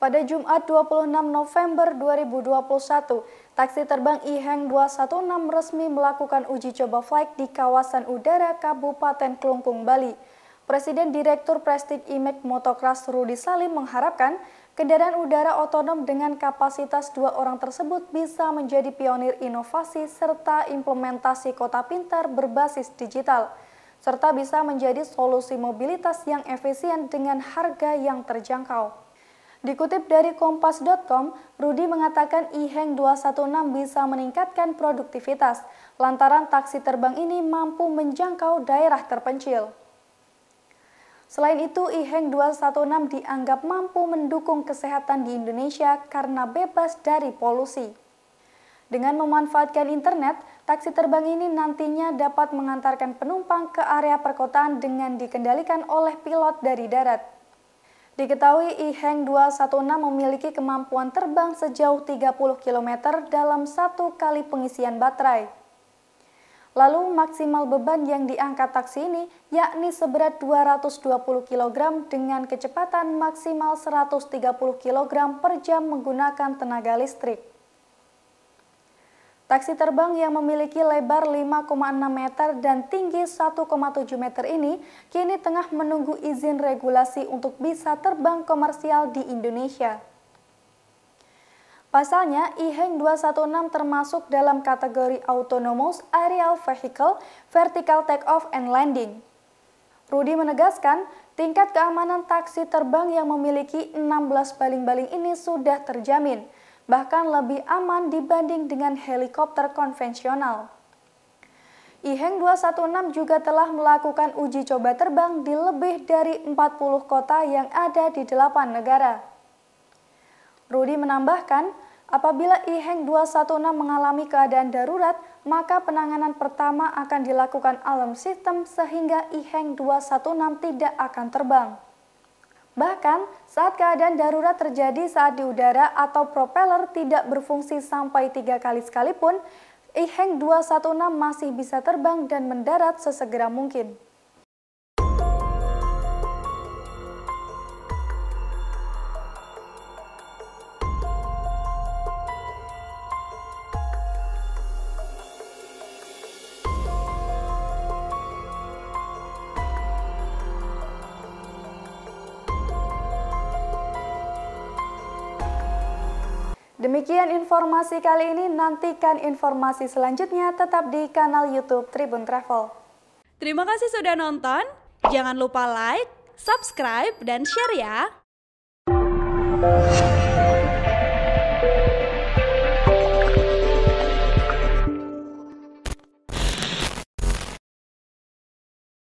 Pada Jumat 26 November 2021, taksi terbang IHeng 216 resmi melakukan uji coba flight di kawasan udara Kabupaten Klungkung, Bali. Presiden Direktur Prestige IMEC Motokras Rudi Salim mengharapkan kendaraan udara otonom dengan kapasitas dua orang tersebut bisa menjadi pionir inovasi serta implementasi kota pintar berbasis digital, serta bisa menjadi solusi mobilitas yang efisien dengan harga yang terjangkau. Dikutip dari Kompas.com, Rudi mengatakan IHeng 216 bisa meningkatkan produktivitas lantaran taksi terbang ini mampu menjangkau daerah terpencil. Selain itu, IHeng 216 dianggap mampu mendukung kesehatan di Indonesia karena bebas dari polusi. Dengan memanfaatkan internet, taksi terbang ini nantinya dapat mengantarkan penumpang ke area perkotaan dengan dikendalikan oleh pilot dari darat. Diketahui IHENG 216 memiliki kemampuan terbang sejauh 30 km dalam satu kali pengisian baterai. Lalu maksimal beban yang diangkat taksi ini yakni seberat 220 kg dengan kecepatan maksimal 130 kg per jam menggunakan tenaga listrik. Taksi terbang yang memiliki lebar 5,6 meter dan tinggi 1,7 meter ini kini tengah menunggu izin regulasi untuk bisa terbang komersial di Indonesia. Pasalnya, IHENG 216 termasuk dalam kategori Autonomous Aerial Vehicle Vertical Takeoff and Landing. Rudi menegaskan, tingkat keamanan taksi terbang yang memiliki 16 baling-baling ini sudah terjamin – bahkan lebih aman dibanding dengan helikopter konvensional. IHENG 216 juga telah melakukan uji coba terbang di lebih dari 40 kota yang ada di 8 negara. Rudi menambahkan, apabila IHENG 216 mengalami keadaan darurat, maka penanganan pertama akan dilakukan alarm sistem sehingga IHENG 216 tidak akan terbang. Bahkan saat keadaan darurat terjadi saat di udara atau propeller tidak berfungsi sampai tiga kali sekalipun, IHENG 216 masih bisa terbang dan mendarat sesegera mungkin. Demikian informasi kali ini, nantikan informasi selanjutnya tetap di kanal Youtube Tribun Travel. Terima kasih sudah nonton, jangan lupa like, subscribe, dan share ya!